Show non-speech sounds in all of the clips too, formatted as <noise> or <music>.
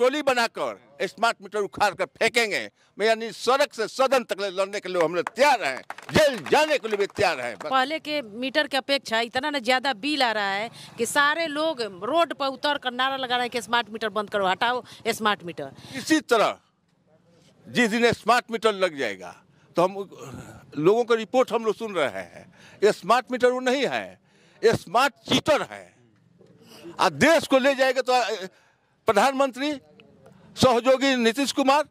टोली बनाकर smart meter उखाड़ कर फेंकेंगे मैं यानी सड़क से सदन तक लड़ने के लिए हम लोग तैयार हैं जेल जाने के लिए भी तैयार हैं पहले के मीटर की अपेक्षा इतना ना ज़्यादा बिल आ रहा है कि सारे लोग रोड पर उतर कर नारा लगा रहे हैं कि स्मार्ट मीटर बंद करो हटाओ स्मार्ट मीटर इसी तरह जिस दिन स्मार्ट मीटर लग जाएगा तो हम लोगों का रिपोर्ट हम लोग सुन रहे हैं ये स्मार्ट मीटर वो नहीं है ये स्मार्ट चीटर है आ देश को ले जाएगा तो प्रधानमंत्री सहयोगी नीतीश कुमार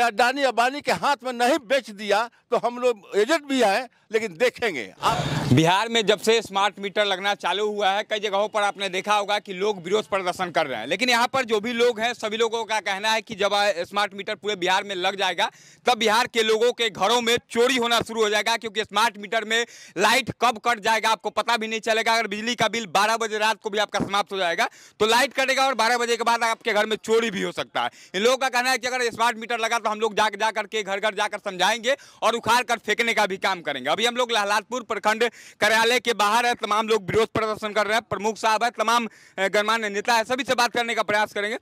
अडानी अबानी के हाथ में नहीं बेच दिया तो हम लोग एजेंट भी आए लेकिन देखेंगे आप बिहार में जब से स्मार्ट मीटर लगना चालू हुआ है कई जगहों पर आपने देखा होगा कि लोग विरोध प्रदर्शन कर रहे हैं लेकिन यहाँ पर जो भी लोग हैं सभी लोगों का कहना है कि जब स्मार्ट मीटर पूरे बिहार में लग जाएगा तब बिहार के लोगों के घरों में चोरी होना शुरू हो जाएगा क्योंकि स्मार्ट मीटर में लाइट कब कट जाएगा आपको पता भी नहीं चलेगा अगर बिजली का बिल बारह बजे रात को भी आपका समाप्त हो जाएगा तो लाइट कटेगा और बारह बजे के बाद आपके घर में चोरी भी हो सकता है इन लोगों का कहना है कि अगर स्मार्ट मीटर लगा तो हम लोग जा जा के घर घर जाकर समझाएंगे और उखाड़ कर फेंकने का भी काम करेंगे अभी हम लोग लहलादपुर प्रखंड कार्यालय के बाहर है तमाम लोग विरोध प्रदर्शन कर रहे हैं प्रमुख साहब है तमाम गणमान्य नेता है सभी से बात करने का प्रयास करेंगे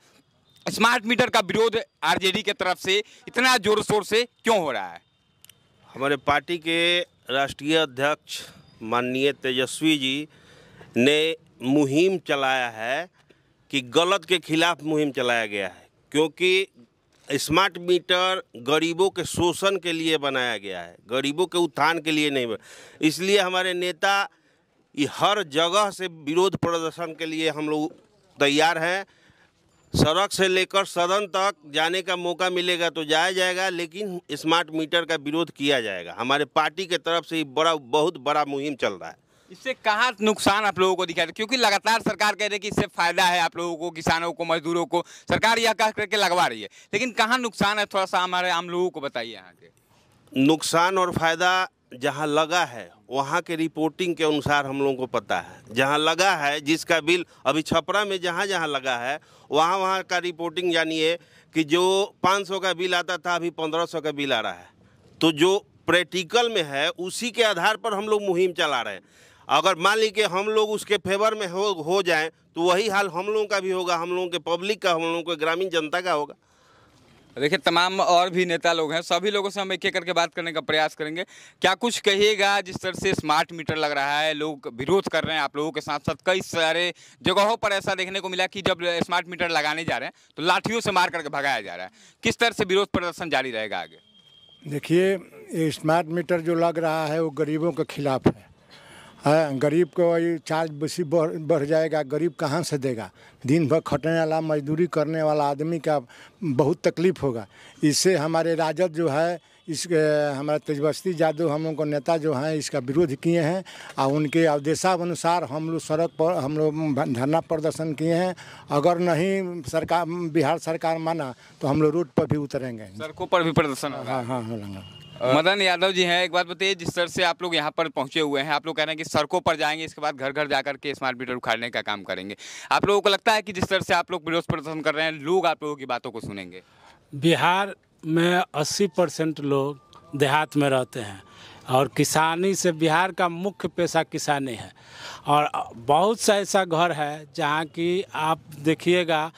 स्मार्ट मीटर का विरोध आरजेडी के तरफ से इतना जोर शोर से क्यों हो रहा है हमारे पार्टी के राष्ट्रीय अध्यक्ष माननीय तेजस्वी जी ने मुहिम चलाया है कि गलत के खिलाफ मुहिम चलाया गया है क्योंकि स्मार्ट मीटर गरीबों के शोषण के लिए बनाया गया है गरीबों के उत्थान के लिए नहीं इसलिए हमारे नेता ये हर जगह से विरोध प्रदर्शन के लिए हम लोग तैयार हैं सड़क से लेकर सदन तक जाने का मौका मिलेगा तो जाया जाएगा लेकिन स्मार्ट मीटर का विरोध किया जाएगा हमारे पार्टी के तरफ से ये बड़ा बहुत बड़ा मुहिम चल रहा है इससे कहाँ नुकसान आप लोगों को दिखाई क्योंकि लगातार सरकार कह रही है कि इससे फायदा है आप लोगों को किसानों को मजदूरों को सरकार यह कह करके लगवा रही है लेकिन कहाँ नुकसान है थोड़ा सा हमारे आम लोगों को बताइए यहाँ के नुकसान और फायदा जहाँ लगा है वहाँ के रिपोर्टिंग के अनुसार हम लोगों को पता है जहाँ लगा है जिसका बिल अभी छपरा में जहाँ जहाँ लगा है वहाँ वहाँ का रिपोर्टिंग जानिए कि जो 500 का बिल आता था अभी 1500 का बिल आ रहा है तो जो प्रैक्टिकल में है उसी के आधार पर हम लोग मुहिम चला रहे हैं अगर मान लीजिए हम लोग उसके फेवर में हो हो जाएं तो वही हाल हम लोगों का भी होगा हम लोगों के पब्लिक का हम लोगों के ग्रामीण जनता का होगा देखिए तमाम और भी नेता लोग हैं सभी लोगों से हम एक एक करके बात करने का प्रयास करेंगे क्या कुछ कहिएगा जिस तरह से स्मार्ट मीटर लग रहा है लोग विरोध कर रहे हैं आप लोगों के साथ साथ कई सारे जगहों पर ऐसा देखने को मिला कि जब स्मार्ट मीटर लगाने जा रहे हैं तो लाठियों से मार करके भगाया जा रहा है किस तरह से विरोध प्रदर्शन जारी रहेगा आगे देखिए ये स्मार्ट मीटर जो लग रहा है वो गरीबों के खिलाफ है हाँ, गरीब को चार्ज बेसी बढ़ बढ़ जाएगा गरीब कहाँ से देगा दिन भर खटने वाला मजदूरी करने वाला आदमी का बहुत तकलीफ होगा इससे हमारे राजद जो है इस हमारे तेजस्वी यादव हम लोग को नेता जो हैं इसका विरोध किए हैं और उनके आदेशानुसार हम लोग सड़क पर हम लोग धरना प्रदर्शन किए हैं अगर नहीं सरकार बिहार सरकार माना तो हम लोग रोड पर भी उतरेंगे सड़कों पर भी प्रदर्शन हाँ हाँ हाँ मदन यादव जी हैं एक बात बताइए जिस तरह से आप लोग यहाँ पर पहुँचे हुए हैं आप लोग कह रहे हैं कि सड़कों पर जाएंगे इसके बाद घर घर जाकर के स्मार्ट मीटर उखाड़ने का काम करेंगे आप लोगों को लगता है कि जिस तरह से आप लोग विरोध प्रदर्शन कर रहे हैं लोग आप लोगों की बातों को सुनेंगे बिहार में अस्सी परसेंट लोग देहात में रहते हैं और किसानी से बिहार का मुख्य पेशा किसानी है और बहुत सा ऐसा घर है जहाँ की आप देखिएगा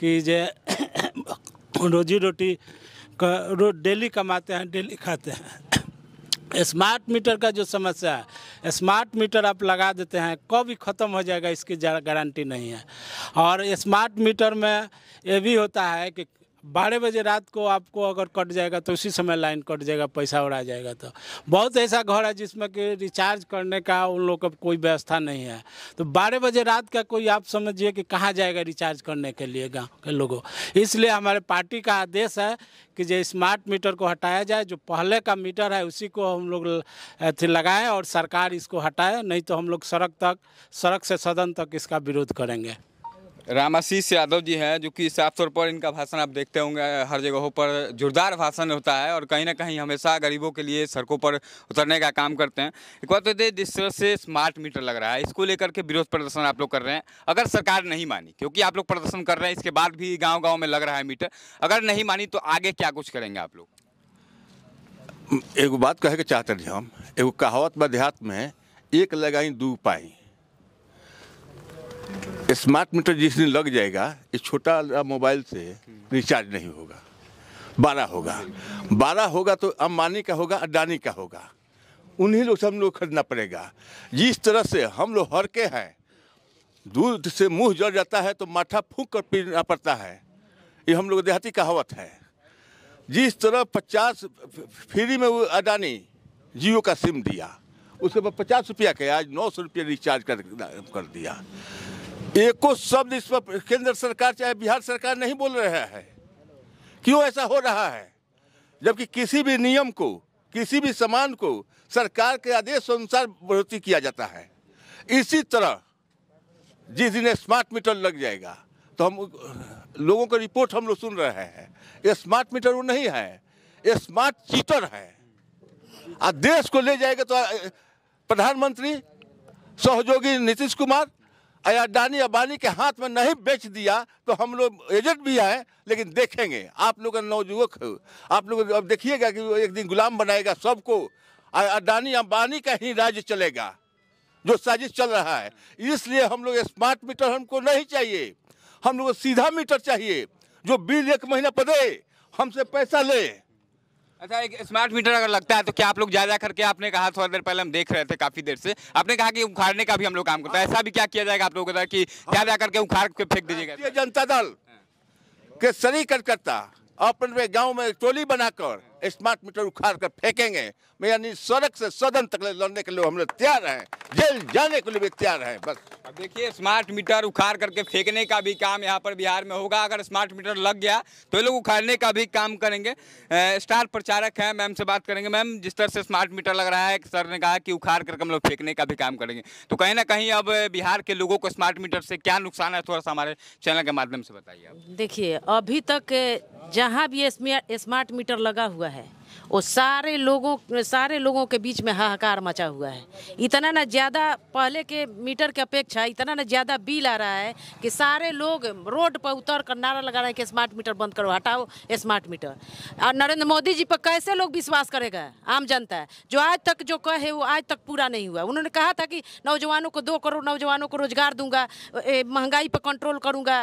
कि जे <coughs> रोजी रोटी रोज डेली कमाते हैं डेली खाते हैं स्मार्ट मीटर का जो समस्या है स्मार्ट मीटर आप लगा देते हैं कभी ख़त्म हो जाएगा इसकी गारंटी नहीं है और स्मार्ट मीटर में ये भी होता है कि बारह बजे रात को आपको अगर कट जाएगा तो उसी समय लाइन कट जाएगा पैसा उड़ा जाएगा तो बहुत ऐसा घर है जिसमें कि रिचार्ज करने का उन लोग का कोई व्यवस्था नहीं है तो बारह बजे रात का कोई आप समझिए कि कहाँ जाएगा रिचार्ज करने के लिए गाँव के लोगों इसलिए हमारे पार्टी का आदेश है कि जो स्मार्ट मीटर को हटाया जाए जो पहले का मीटर है उसी को हम लोग लगाएँ और सरकार इसको हटाए नहीं तो हम लोग सड़क तक सड़क से सदन तक इसका विरोध करेंगे रामाशीष यादव जी हैं जो कि साफ तौर पर इनका भाषण आप देखते होंगे हर जगहों पर जोरदार भाषण होता है और कहीं ना कहीं हमेशा गरीबों के लिए सड़कों पर उतरने का काम करते हैं एक बात होती तो जिस तरह से स्मार्ट मीटर लग रहा है इसको लेकर के विरोध प्रदर्शन आप लोग कर रहे हैं अगर सरकार नहीं मानी क्योंकि आप लोग प्रदर्शन कर रहे हैं इसके बाद भी गाँव गाँव में लग रहा है मीटर अगर नहीं मानी तो आगे क्या कुछ करेंगे आप लोग एक बात कहे के चाहते थे हम एक कहावत में एक लगाई दू पाई तो स्मार्ट मीटर जिस दिन लग जाएगा इस छोटा मोबाइल से रिचार्ज नहीं होगा बारह होगा बारह होगा तो अम्बानी का होगा अडानी का होगा उन्हीं लोग से हम लोग खरीदना पड़ेगा जिस तरह से हम लोग हर के हैं दूध से मुंह जल जाता है तो माथा फूक कर पीना पड़ता है ये हम लोग देहाती कहावत है जिस तरह पचास फ्री में वो अडानी जियो का सिम दिया उसके बाद पचास रुपया के आज नौ सौ रुपया रिचार्ज कर कर दिया एको शब्द इस पर केंद्र सरकार चाहे बिहार सरकार नहीं बोल रहा है क्यों ऐसा हो रहा है जबकि किसी भी नियम को किसी भी सामान को सरकार के आदेश अनुसार बढ़ोतरी किया जाता है इसी तरह जिस दिन स्मार्ट मीटर लग जाएगा तो हम लोगों का रिपोर्ट हम लोग सुन रहे हैं ये स्मार्ट मीटर वो नहीं है ये स्मार्ट चीटर है आदेश को ले जाएगा तो प्रधानमंत्री सहयोगी नीतीश कुमार अडानी अबानी के हाथ में नहीं बेच दिया तो हम लोग एजेंट भी आए लेकिन देखेंगे आप लोग नौजुवक हो आप लोग अब देखिएगा कि एक दिन गुलाम बनाएगा सबको अडानी अम्बानी का ही राज्य चलेगा जो साजिश चल रहा है इसलिए हम लोग स्मार्ट मीटर हमको नहीं चाहिए हम लोग सीधा मीटर चाहिए जो बिल एक महीना पर दे हमसे पैसा ले अच्छा एक स्मार्ट मीटर अगर लगता है तो क्या आप लोग ज्यादा करके आपने कहा थोड़ा देर पहले हम देख रहे थे काफी देर से आपने कहा कि उखाड़ने का भी हम लोग काम करता है ऐसा भी क्या किया जाएगा आप लोगों को कि ज्यादा करके उखाड़ के फेंक दीजिएगा जनता दल के शरीर कलकत्ता अपने गांव में टोली बनाकर स्मार्ट मीटर उखाड़ कर फेंकेंगे यानी सड़क से सदन तक लड़ने के लिए हम लोग तैयार हैं जेल जाने के लिए भी तैयार हैं बस अब देखिए स्मार्ट मीटर उखाड़ करके फेंकने का भी काम यहाँ पर बिहार में होगा अगर स्मार्ट मीटर लग गया तो ये लोग उखाड़ने का भी काम करेंगे स्टार प्रचारक हैं मैम से बात करेंगे मैम जिस तरह से स्मार्ट मीटर लग रहा है सर ने कहा कि उखाड़ करके हम लोग फेंकने का भी काम करेंगे तो कहीं ना कहीं अब बिहार के लोगों को स्मार्ट मीटर से क्या नुकसान है थोड़ा सा हमारे चैनल के माध्यम से बताइए देखिए अभी तक जहाँ भी स्मार्ट मीटर लगा हुआ है वो सारे लोगों सारे लोगों के बीच में हाहाकार मचा हुआ है इतना ना ज़्यादा पहले के मीटर की अपेक्षा इतना ना ज़्यादा बिल आ रहा है कि सारे लोग रोड पर उतर कर नारा लगा रहे हैं कि स्मार्ट मीटर बंद करो हटाओ स्मार्ट मीटर और नरेंद्र मोदी जी पर कैसे लोग विश्वास करेगा आम जनता है जो आज तक जो कहे वो आज तक पूरा नहीं हुआ उन्होंने कहा था कि नौजवानों को दो करोड़ नौजवानों को रोजगार दूंगा महंगाई पर कंट्रोल करूंगा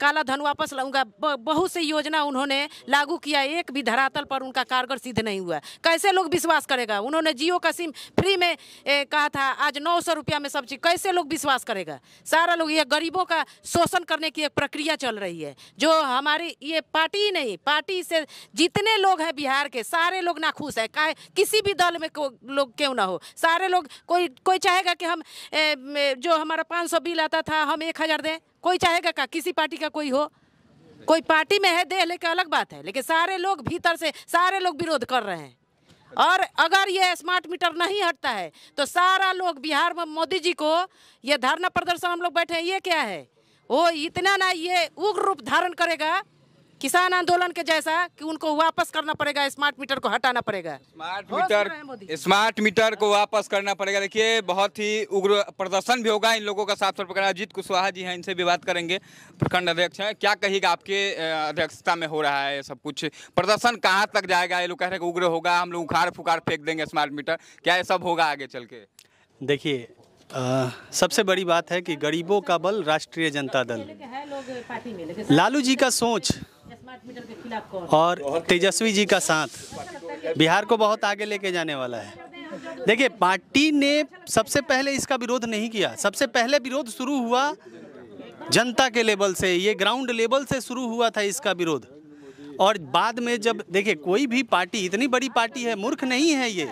काला धन वापस लाऊंगा बहुत सी योजना उन्होंने लागू किया एक भी धरातल पर उनका कारगर सिद्ध नहीं हुआ कैसे लोग विश्वास करेगा उन्होंने जियो का सिम फ्री में ए, कहा था आज नौ सौ रुपया में सब चीज़ कैसे लोग विश्वास करेगा सारा लोग ये गरीबों का शोषण करने की एक प्रक्रिया चल रही है जो हमारी ये पार्टी ही नहीं पार्टी से जितने लोग हैं बिहार के सारे लोग ना खुश है का किसी भी दल में लोग क्यों ना हो सारे लोग कोई कोई चाहेगा कि हम ए, जो हमारा पाँच सौ बिल आता था हम एक हज़ार दें कोई चाहेगा का किसी पार्टी का कोई हो कोई पार्टी में है देह लेके अलग बात है लेकिन सारे लोग भीतर से सारे लोग विरोध कर रहे हैं और अगर ये स्मार्ट मीटर नहीं हटता है तो सारा लोग बिहार में मोदी जी को ये धरना प्रदर्शन हम लोग बैठे हैं ये क्या है वो इतना ना ये उग्र रूप धारण करेगा किसान आंदोलन के जैसा कि उनको वापस करना पड़ेगा स्मार्ट मीटर को हटाना पड़ेगा स्मार्ट मीटर स्मार्ट मीटर को वापस करना पड़ेगा देखिए बहुत ही उग्र प्रदर्शन भी होगा इन लोगों का साफ तौर पर अजीत कुशवाहा जी हैं इनसे भी बात करेंगे प्रखंड अध्यक्ष हैं क्या कहेगा आपके अध्यक्षता में हो रहा है ये सब कुछ प्रदर्शन कहाँ तक जाएगा ये लोग कह रहे हैं उग्र होगा हम लोग उखाड़ फुकार फेंक देंगे स्मार्ट मीटर क्या ये सब होगा आगे चल के देखिए आ, सबसे बड़ी बात है कि गरीबों का बल राष्ट्रीय जनता दल लालू जी का सोच और तेजस्वी जी का साथ बिहार को बहुत आगे लेके जाने वाला है देखिए पार्टी ने सबसे पहले इसका विरोध नहीं किया सबसे पहले विरोध शुरू हुआ जनता के लेवल से ये ग्राउंड लेवल से शुरू हुआ था इसका विरोध और बाद में जब देखिए कोई भी पार्टी इतनी बड़ी पार्टी है मूर्ख नहीं है ये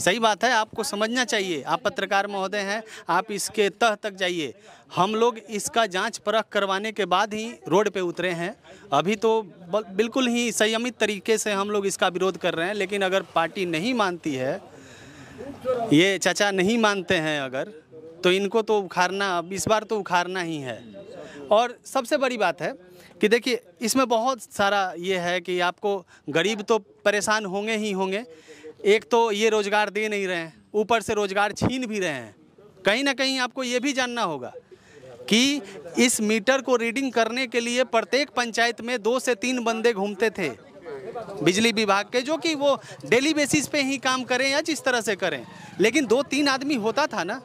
सही बात है आपको समझना चाहिए आप पत्रकार महोदय हैं आप इसके तह तक जाइए हम लोग इसका जांच परख करवाने के बाद ही रोड पे उतरे हैं अभी तो बिल्कुल ही संयमित तरीके से हम लोग इसका विरोध कर रहे हैं लेकिन अगर पार्टी नहीं मानती है ये चाचा नहीं मानते हैं अगर तो इनको तो उखाड़ना अब इस बार तो उखाड़ना ही है और सबसे बड़ी बात है कि देखिए इसमें बहुत सारा ये है कि आपको गरीब तो परेशान होंगे ही होंगे एक तो ये रोज़गार दे नहीं रहे हैं ऊपर से रोज़गार छीन भी रहे हैं कहीं ना कहीं आपको ये भी जानना होगा कि इस मीटर को रीडिंग करने के लिए प्रत्येक पंचायत में दो से तीन बंदे घूमते थे बिजली विभाग के जो कि वो डेली बेसिस पे ही काम करें या जिस तरह से करें लेकिन दो तीन आदमी होता था ना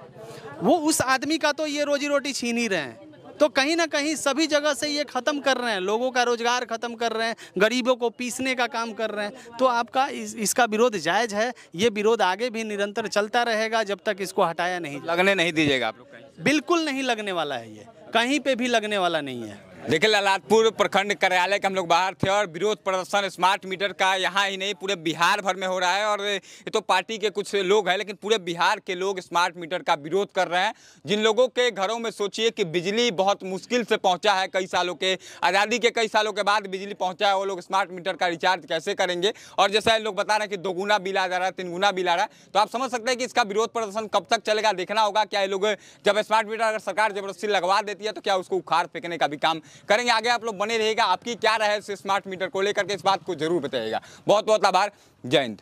वो उस आदमी का तो ये रोजी रोटी छीन ही रहे हैं तो कहीं ना कहीं सभी जगह से ये ख़त्म कर रहे हैं लोगों का रोज़गार ख़त्म कर रहे हैं गरीबों को पीसने का काम कर रहे हैं तो आपका इस, इसका विरोध जायज़ है ये विरोध आगे भी निरंतर चलता रहेगा जब तक इसको हटाया नहीं लगने नहीं दीजिएगा आप लोग बिल्कुल नहीं लगने वाला है ये कहीं पर भी लगने वाला नहीं है देखिए ललातपुर प्रखंड कार्यालय के हम लोग बाहर थे और विरोध प्रदर्शन स्मार्ट मीटर का यहाँ ही नहीं पूरे बिहार भर में हो रहा है और ये तो पार्टी के कुछ लोग हैं लेकिन पूरे बिहार के लोग स्मार्ट मीटर का विरोध कर रहे हैं जिन लोगों के घरों में सोचिए कि बिजली बहुत मुश्किल से पहुँचा है कई सालों के आज़ादी के कई सालों के बाद बिजली पहुँचा है वो लोग स्मार्ट मीटर का रिचार्ज कैसे करेंगे और जैसा लोग बता रहे हैं कि दोगुना बिल आ जा रहा है तीन गुना बिल आ रहा है तो आप समझ सकते हैं कि इसका विरोध प्रदर्शन कब तक चलेगा देखना होगा क्या ये लोग जब स्मार्ट मीटर अगर सरकार जबरदस्ती लगवा देती है तो क्या उसको उखाड़ फेंकने का भी काम करेंगे आगे आप लोग बने रहेगा आपकी क्या राय है स्मार्ट मीटर को लेकर के इस बात को जरूर बताइएगा बहुत बहुत आभार जय हिंद